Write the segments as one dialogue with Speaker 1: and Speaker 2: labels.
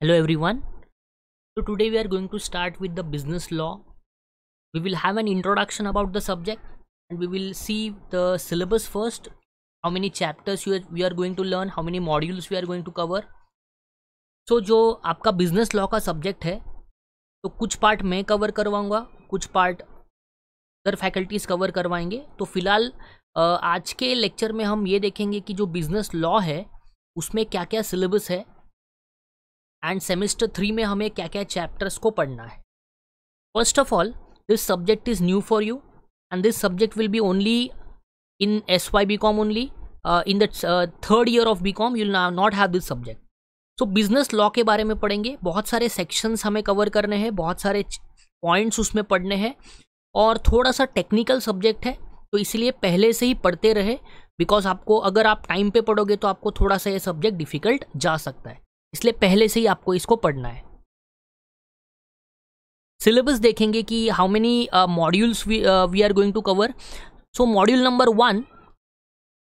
Speaker 1: hello everyone so today we are going to start with the business law we will have an introduction about the subject and we will see the syllabus first how many chapters you are, we are going to learn how many modules we are going to cover so jo aapka business law ka subject है तो kuch part main cover karwaunga kuch part other faculties cover करवाएंगे तो फिलहाल आज के lecture में हम ये देखेंगे कि जो business law है उसमें क्या क्या सिलेबस है एंड सेमेस्टर थ्री में हमें क्या क्या चैप्टर्स को पढ़ना है first of all this subject is new for you and this subject will be only in S Y B com only in the third year of B com you not have this subject so business law के बारे में पढ़ेंगे बहुत सारे sections हमें cover करने हैं बहुत सारे पॉइंट्स उसमें पढ़ने हैं और थोड़ा सा टेक्निकल सब्जेक्ट है तो इसलिए पहले से ही पढ़ते रहे बिकॉज आपको अगर आप टाइम पे पढ़ोगे तो आपको थोड़ा सा ये सब्जेक्ट डिफ़िकल्ट जा सकता है इसलिए पहले से ही आपको इसको पढ़ना है सिलेबस देखेंगे कि how many modules we are going to cover so module number one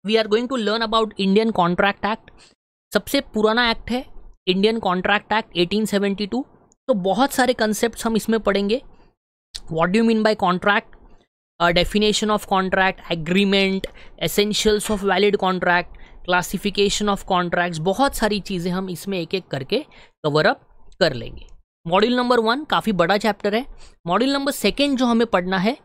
Speaker 1: we are going to learn about Indian contract act सबसे पुराना एक्ट है इंडियन कॉन्ट्रैक्ट एक्ट 1872 तो बहुत सारे कंसेप्ट हम इसमें पढ़ेंगे what do mean by contract definition of contract agreement essentials of valid contract classification of contracts बहुत सारी चीज़ें हम इसमें एक एक करके कवर अप कर लेंगे मॉड्यूल नंबर वन काफ़ी बड़ा चैप्टर है मॉड्यूल नंबर सेकेंड जो हमें पढ़ना है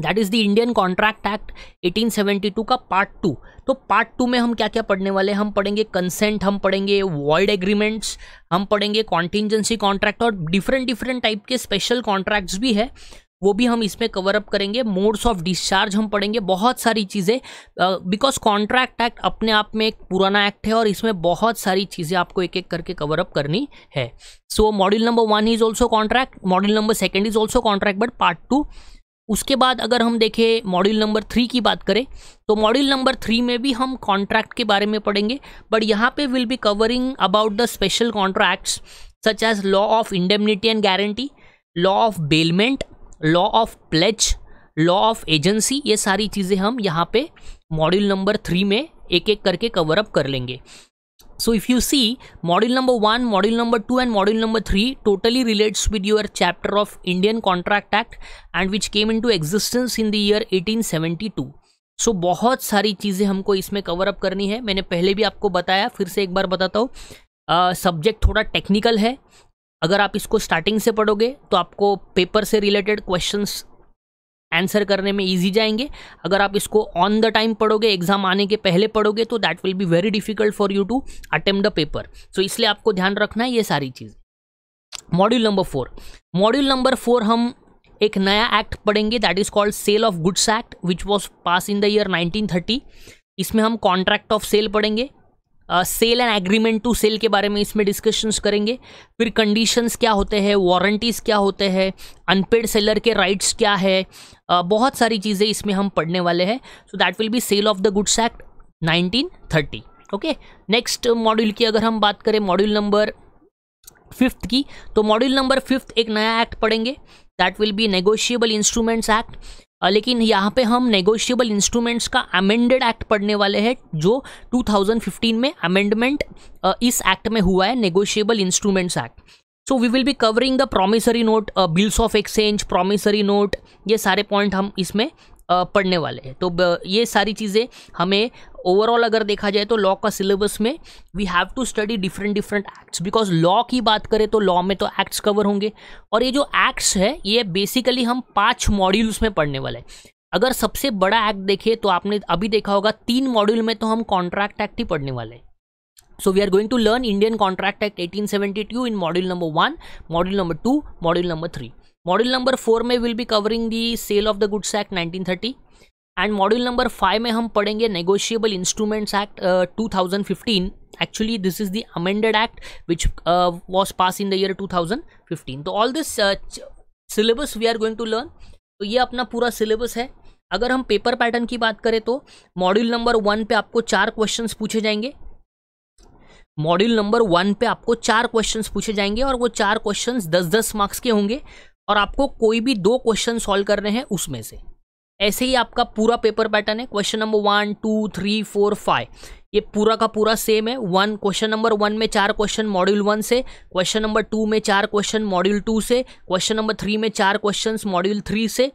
Speaker 1: that is the Indian contract act 1872 का पार्ट टू तो पार्ट टू में हम क्या क्या पढ़ने वाले हम पढ़ेंगे कंसेंट हम पढ़ेंगे वर्ल्ड एग्रीमेंट्स हम पढ़ेंगे कॉन्टीजेंसी कॉन्ट्रैक्ट और डिफरेंट डिफरेंट टाइप के स्पेशल कॉन्ट्रैक्ट्स भी है वो भी हम इसमें कवर अप करेंगे मोड्स ऑफ डिस्चार्ज हम पढ़ेंगे बहुत सारी चीज़ें बिकॉज कॉन्ट्रैक्ट एक्ट अपने आप में एक पुराना एक्ट है और इसमें बहुत सारी चीज़ें आपको एक एक करके कवर अप करनी है so module number one is also contract module number second is also contract but part two उसके बाद अगर हम देखें मॉड्यूल नंबर थ्री की बात करें तो मॉड्यूल नंबर थ्री में भी हम कॉन्ट्रैक्ट के बारे में पढ़ेंगे बट यहाँ पे will be covering about the special contracts such as law of indemnity and guarantee law of bailment law of pledge law of agency ये सारी चीज़ें हम यहाँ पे मॉड्यूल नंबर थ्री में एक एक करके कवर अप कर लेंगे so if you see module number one module number two and module number three totally relates with your chapter of Indian contract act and which came into existence in the year eighteen seventy two so बहुत सारी चीज़ें हमको इसमें cover up करनी है मैंने पहले भी आपको बताया फिर से एक बार बताता हूँ सब्जेक्ट uh, थोड़ा टेक्निकल है अगर आप इसको स्टार्टिंग से पढ़ोगे तो आपको पेपर से रिलेटेड क्वेश्चंस आंसर करने में ईजी जाएंगे अगर आप इसको ऑन द टाइम पढ़ोगे एग्जाम आने के पहले पढ़ोगे तो that will be very difficult for you to attempt the paper so इसलिए आपको ध्यान रखना है ये सारी चीज़ module number four module number four हम एक नया एक्ट पढ़ेंगे that is called sale of goods act which was pass in the year nineteen इसमें हम कॉन्ट्रैक्ट ऑफ सेल पढ़ेंगे sale and agreement to cell के बारे में इसमें डिस्कशंस करेंगे फिर कंडीशंस क्या होते हैं वारंटीज़ क्या होते हैं अनपेड सेलर के राइट्स क्या है uh, बहुत सारी चीज़ें इसमें हम पढ़ने वाले हैं so that will be sale of the goods act nineteen thirty okay next module की अगर हम बात करें मॉड्यूल नंबर फिफ्थ की तो मॉड्यूल नंबर फिफ्थ एक नया एक्ट पढ़ेंगे that will be negotiable instruments act लेकिन यहाँ पे हम नेगोशियबल इंस्ट्रूमेंट्स का अमेंडेड एक्ट पढ़ने वाले हैं जो 2015 में अमेंडमेंट इस एक्ट में हुआ है negotiable instruments act so we will be covering the promissory note bills of exchange promissory note ये सारे पॉइंट हम इसमें पढ़ने वाले हैं तो ये सारी चीज़ें हमें ओवरऑल अगर देखा जाए तो लॉ का सिलेबस में we have to study different different acts because law की बात करें तो लॉ में तो एक्ट्स कवर होंगे और ये जो एक्ट्स है ये बेसिकली हम पाँच मॉड्यूल्स में पढ़ने वाले हैं अगर सबसे बड़ा एक्ट देखें तो आपने अभी देखा होगा तीन मॉड्यूल में तो हम कॉन्ट्रैक्ट एक्ट ही पढ़ने वाले हैं are going to learn Indian contract act eighteen seventy 1872 in module number one module number two module number three module number four में will be covering the sale of the goods act 1930 and module number five में हम पढ़ेंगे negotiable instruments act two thousand fifteen actually this is the amended act which uh, was passed in the year तो all this syllabus we are going to learn तो ये अपना पूरा syllabus है अगर हम पेपर पैटर्न की बात करें तो मॉड्यूल नंबर वन पे आपको चार क्वेश्चंस पूछे जाएंगे मॉड्यूल नंबर वन पे आपको चार क्वेश्चंस पूछे जाएंगे और वो चार क्वेश्चंस दस दस मार्क्स के होंगे और आपको कोई भी दो क्वेश्चन सॉल्व करने हैं उसमें से ऐसे ही आपका पूरा पेपर पैटर्न है question number one two three four five ये पूरा का पूरा सेम है वन क्वेश्चन नंबर वन में चार क्वेश्चन मॉड्यूल वन से क्वेश्चन नंबर टू में चार क्वेश्चन मॉड्यूल टू से क्वेश्चन नंबर थ्री में चार क्वेश्चन मॉड्यूल थ्री से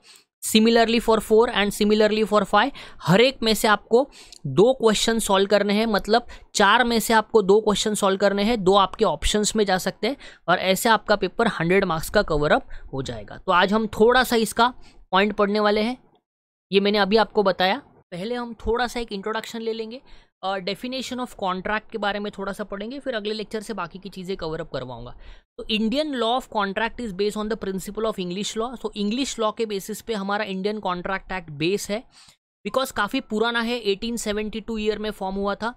Speaker 1: similarly for four and similarly for five हर एक में से आपको दो क्वेश्चन सॉल्व करने हैं मतलब चार में से आपको दो क्वेश्चन सॉल्व करने हैं दो आपके ऑप्शंस में जा सकते हैं और ऐसे आपका पेपर हंड्रेड मार्क्स का कवर अप हो जाएगा तो आज हम थोड़ा सा इसका पॉइंट पढ़ने वाले हैं ये मैंने अभी आपको बताया पहले हम थोड़ा सा एक इंट्रोडक्शन ले लेंगे डेफिनेशन ऑफ कॉन्ट्रैक्ट के बारे में थोड़ा सा पढ़ेंगे फिर अगले लेक्चर से बाकी की चीज़ें कवर अप करवाऊंगा तो Indian law of contract is based on the principle of English law so English law के बेसिस पे हमारा इंडियन कॉन्ट्रैक्ट एक्ट बेस है बिकॉज काफ़ी पुराना है 1872 ईयर में फॉर्म हुआ था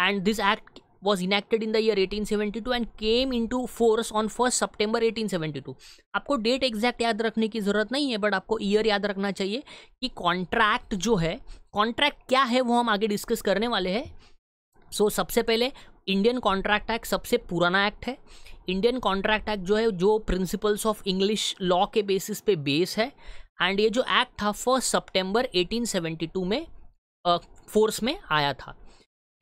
Speaker 1: and this act was enacted in the year eighteen seventy two and came into force on first September eighteen seventy two आपको डेट एग्जैक्ट याद रखने की ज़रूरत नहीं है बट आपको ईयर याद रखना चाहिए कि कॉन्ट्रैक्ट जो है कॉन्ट्रैक्ट क्या है वो हम आगे डिस्कस करने वाले हैं सो so, सबसे पहले इंडियन कॉन्ट्रैक्ट एक्ट सबसे पुराना एक्ट है इंडियन कॉन्ट्रैक्ट एक्ट जो है जो प्रिंसिपल्स ऑफ इंग्लिश लॉ के बेसिस पे बेस है एंड ये जो एक्ट था फर्स्ट एटीन सेवेंटी टू में फोर्स uh, में आया था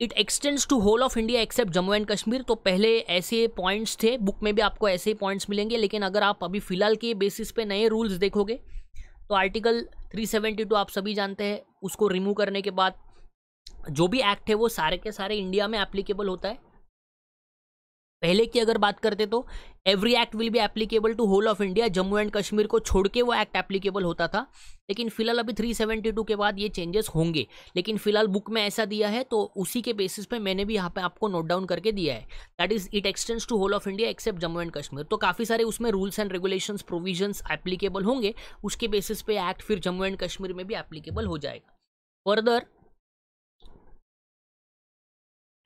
Speaker 1: it extends to whole of India except Jammu and Kashmir तो पहले ऐसे पॉइंट्स थे बुक में भी आपको ऐसे पॉइंट्स मिलेंगे लेकिन अगर आप अभी फिलहाल के बेसिस पे नए रूल्स देखोगे तो आर्टिकल 372 आप सभी जानते हैं उसको रिमूव करने के बाद जो भी एक्ट है वो सारे के सारे इंडिया में एप्लीकेबल होता है पहले की अगर बात करते तो every act will be applicable to whole of India Jammu and Kashmir को छोड़ के वो एक्ट एप्लीकेबल होता था लेकिन फिलहाल अभी 372 के बाद ये चेंजेस होंगे लेकिन फिलहाल बुक में ऐसा दिया है तो उसी के बेसिस पे मैंने भी यहाँ पे आपको नोट डाउन करके दिया है that is it extends to whole of India except Jammu and Kashmir तो काफ़ी सारे उसमें rules and regulation provision applicable होंगे उसके बेसिस पे एक्ट फिर जम्मू एंड कश्मीर में भी एप्लीकेबल हो जाएगा फर्दर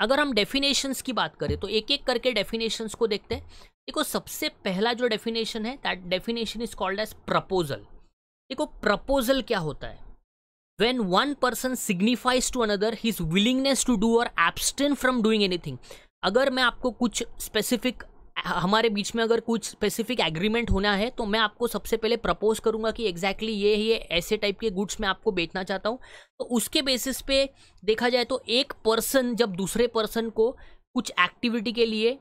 Speaker 1: अगर हम डेफिनेशंस की बात करें तो एक एक करके डेफिनेशंस को देखते हैं देखो सबसे पहला जो डेफिनेशन है that definition is called as proposal देखो प्रपोजल क्या होता है when one person signifies to another his willingness to do और abstain फ्रॉम डूइंग एनीथिंग अगर मैं आपको कुछ स्पेसिफिक हमारे बीच में अगर कुछ स्पेसिफिक एग्रीमेंट होना है तो मैं आपको सबसे पहले प्रपोज करूँगा कि एग्जैक्टली exactly ये ये ऐसे टाइप के गुड्स मैं आपको बेचना चाहता हूँ तो उसके बेसिस पे देखा जाए तो एक पर्सन जब दूसरे पर्सन को कुछ एक्टिविटी के लिए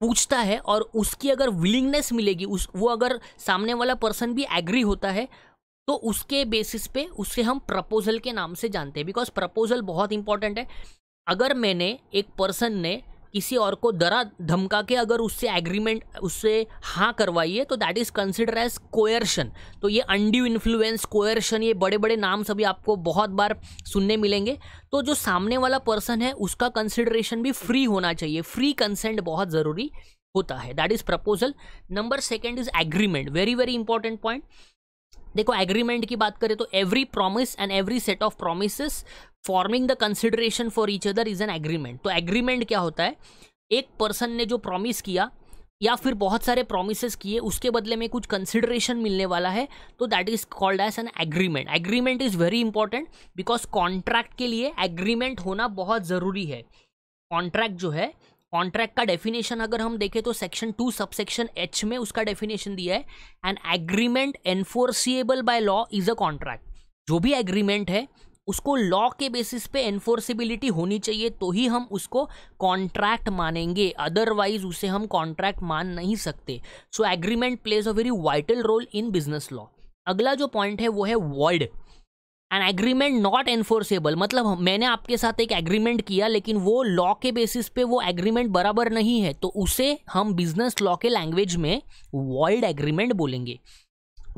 Speaker 1: पूछता है और उसकी अगर विलिंगनेस मिलेगी उस वो अगर सामने वाला पर्सन भी एग्री होता है तो उसके बेसिस पे उसे हम प्रपोजल के नाम से जानते हैं बिकॉज प्रपोजल बहुत इंपॉर्टेंट है अगर मैंने एक पर्सन ने किसी और को डरा धमका के अगर उससे एग्रीमेंट उससे हाँ करवाइए तो that is consider as coercion तो ये अंड्यू इन्फ्लुएंस कोयर्शन ये बड़े बड़े नाम सभी आपको बहुत बार सुनने मिलेंगे तो जो सामने वाला पर्सन है उसका कंसिडरेशन भी फ्री होना चाहिए फ्री कंसेंट बहुत ज़रूरी होता है that is proposal number second is agreement very very important point देखो एग्रीमेंट की बात करें तो every promise and every set of promise forming the consideration for each other is an agreement तो एग्रीमेंट क्या होता है एक पर्सन ने जो प्रॉमिस किया या फिर बहुत सारे प्रोमिस किए उसके बदले में कुछ कंसिडरेशन मिलने वाला है तो that is called as an agreement agreement is very important because contract के लिए एग्रीमेंट होना बहुत ज़रूरी है कॉन्ट्रैक्ट जो है कॉन्ट्रैक्ट का डेफिनेशन अगर हम देखें तो सेक्शन टू सबसेक्शन एच में उसका डेफिनेशन दिया है an agreement enforceable by law is a contract जो भी एग्रीमेंट है उसको लॉ के बेसिस पे एनफोर्सिबिलिटी होनी चाहिए तो ही हम उसको कॉन्ट्रैक्ट मानेंगे अदरवाइज उसे हम कॉन्ट्रैक्ट मान नहीं सकते so agreement plays a very vital role in business law अगला जो पॉइंट है वो है world an agreement not enforceable मतलब मैंने आपके साथ एक एग्रीमेंट किया लेकिन वो लॉ के बेसिस पे वो एग्रीमेंट बराबर नहीं है तो उसे हम बिजनेस लॉ के लैंग्वेज में वर्ल्ड एग्रीमेंट बोलेंगे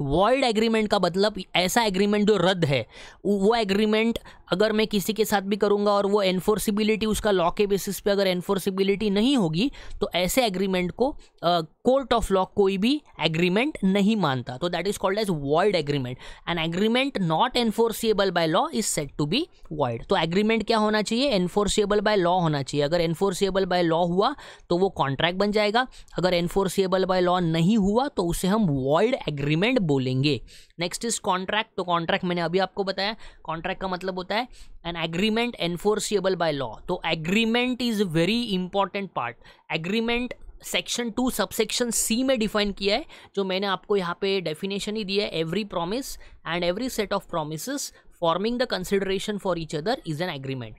Speaker 1: वर्ल्ड एग्रीमेंट का मतलब ऐसा एग्रीमेंट जो रद्द है वो एग्रीमेंट अगर मैं किसी के साथ भी करूँगा और वो एनफोर्सिबिलिटी उसका लॉ के बेसिस पे अगर एनफोर्सिबिलिटी नहीं होगी तो ऐसे एग्रीमेंट को कोर्ट ऑफ लॉ कोई भी एग्रीमेंट नहीं मानता तो that is called as world agreement an agreement not enforceable by law is set to be world तो एग्रीमेंट क्या होना चाहिए एनफोर्सिएबल बाय लॉ होना चाहिए अगर एनफोर्सिएबल बाय लॉ हुआ तो वो कॉन्ट्रैक्ट बन जाएगा अगर एनफोर्सिएबल बाय लॉ नहीं हुआ तो उसे हम वर्ल्ड एग्रीमेंट बोलेंगे नेक्स्ट इज कॉन्ट्रैक्ट तो कॉन्ट्रैक्ट मैंने अभी आपको बताया कॉन्ट्रैक्ट का मतलब होता है है an agreement enforceable by law तो agreement is very important part agreement section two subsection C में डिफाइन किया है जो मैंने आपको यहाँ पे डेफिनेशन ही दिया है every promise and every set of promise forming the consideration for each other is an agreement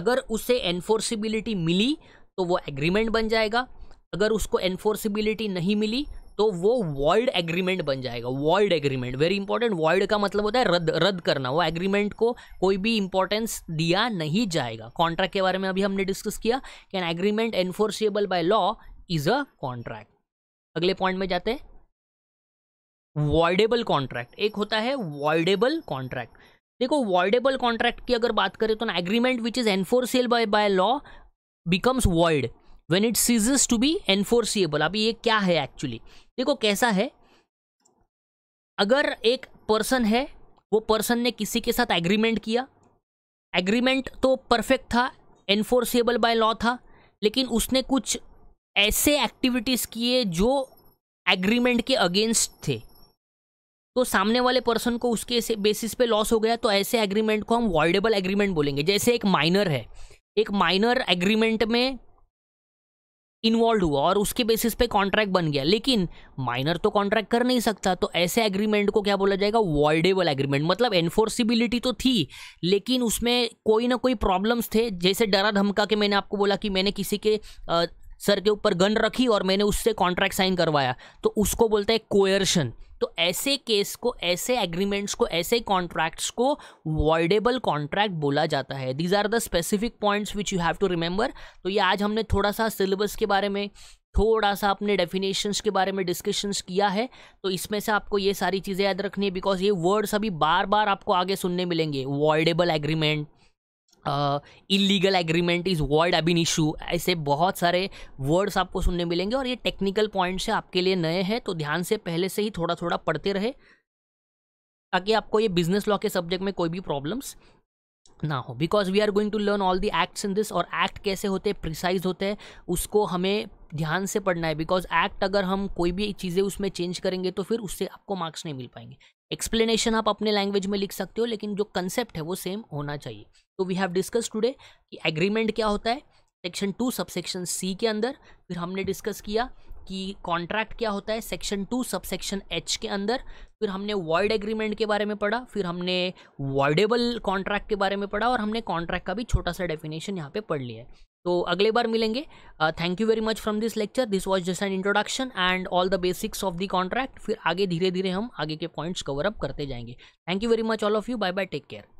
Speaker 1: अगर उसे एनफोर्सिबिलिटी मिली तो वो एग्रीमेंट बन जाएगा अगर उसको एनफोर्सिबिलिटी नहीं मिली तो वो वॉइड एग्रीमेंट बन जाएगा void agreement very important void का मतलब होता है रद्द रद्द करना वो एग्रीमेंट को कोई भी इंपॉर्टेंस दिया नहीं जाएगा कॉन्ट्रैक्ट के बारे में अभी हमने डिस्कस किया कि an agreement enforceable by law is a contract अगले पॉइंट में जाते हैं वॉइडेबल कॉन्ट्रैक्ट एक होता है वॉइडेबल कॉन्ट्रैक्ट देखो वॉइडेबल कॉन्ट्रैक्ट की अगर बात करें तो ना agreement which is enforceable by by law becomes void when it ceases to be enforceable अभी ये क्या है एक्चुअली देखो कैसा है अगर एक पर्सन है वो पर्सन ने किसी के साथ एग्रीमेंट किया एग्रीमेंट तो परफेक्ट था एनफोर्सेबल बाय लॉ था लेकिन उसने कुछ ऐसे एक्टिविटीज़ किए जो एग्रीमेंट के अगेंस्ट थे तो सामने वाले पर्सन को उसके बेसिस पे लॉस हो गया तो ऐसे एग्रीमेंट को हम वॉइडेबल एग्रीमेंट बोलेंगे जैसे एक माइनर है एक माइनर एग्रीमेंट में इन्वॉल्व हुआ और उसके बेसिस पे कॉन्ट्रैक्ट बन गया लेकिन माइनर तो कॉन्ट्रैक्ट कर नहीं सकता तो ऐसे एग्रीमेंट को क्या बोला जाएगा वॉइडेबल एग्रीमेंट मतलब एनफोर्सिबिलिटी तो थी लेकिन उसमें कोई ना कोई प्रॉब्लम्स थे जैसे डरा धमका के मैंने आपको बोला कि मैंने किसी के आ, सर के ऊपर गन रखी और मैंने उससे कॉन्ट्रैक्ट साइन करवाया तो उसको बोलता है कोयर्शन तो ऐसे केस को ऐसे एग्रीमेंट्स को ऐसे कॉन्ट्रैक्ट्स को वॉर्डेबल कॉन्ट्रैक्ट बोला जाता है these are the specific points which you have to remember तो ये आज हमने थोड़ा सा सिलेबस के बारे में थोड़ा सा अपने डेफिनेशंस के बारे में डिस्कशंस किया है तो इसमें से आपको ये सारी चीज़ें याद रखनी है बिकॉज ये वर्ड्स अभी बार बार आपको आगे सुनने मिलेंगे voidable agreement illegal agreement is word अबिन इन इशू ऐसे बहुत सारे वर्ड्स आपको सुनने मिलेंगे और ये टेक्निकल पॉइंट से आपके लिए नए हैं तो ध्यान से पहले से ही थोड़ा थोड़ा पढ़ते रहे ताकि आपको ये बिजनेस लॉ के सब्जेक्ट में कोई भी प्रॉब्लम्स ना हो because we are going to learn all the acts in this और एक्ट कैसे होते हैं प्रिसाइज होते हैं उसको हमें ध्यान से पढ़ना है बिकॉज एक्ट अगर हम कोई भी चीज़ें उसमें चेंज करेंगे तो फिर उससे आपको मार्क्स नहीं मिल पाएंगे एक्सप्लेनेशन आप अपने लैंग्वेज में लिख सकते हो लेकिन जो कंसेप्ट है वो सेम होना चाहिए तो वी हैव डिस्कस टुडे कि एग्रीमेंट क्या होता है सेक्शन टू सबसेक्शन सी के अंदर फिर हमने डिस्कस किया कि कॉन्ट्रैक्ट क्या होता है सेक्शन टू सबसेक्शन एच के अंदर फिर हमने वर्ल्ड एग्रीमेंट के बारे में पढ़ा फिर हमने वर्डेबल कॉन्ट्रैक्ट के बारे में पढ़ा और हमने कॉन्ट्रैक्ट का भी छोटा सा डेफिनेशन यहाँ पे पढ़ लिया है तो अगले बार मिलेंगे thank you very much from this lecture this was just an introduction and all the basics of the contract फिर आगे धीरे धीरे हम आगे के पॉइंट्स कवर अप करते जाएंगे thank you very much all of you bye bye take care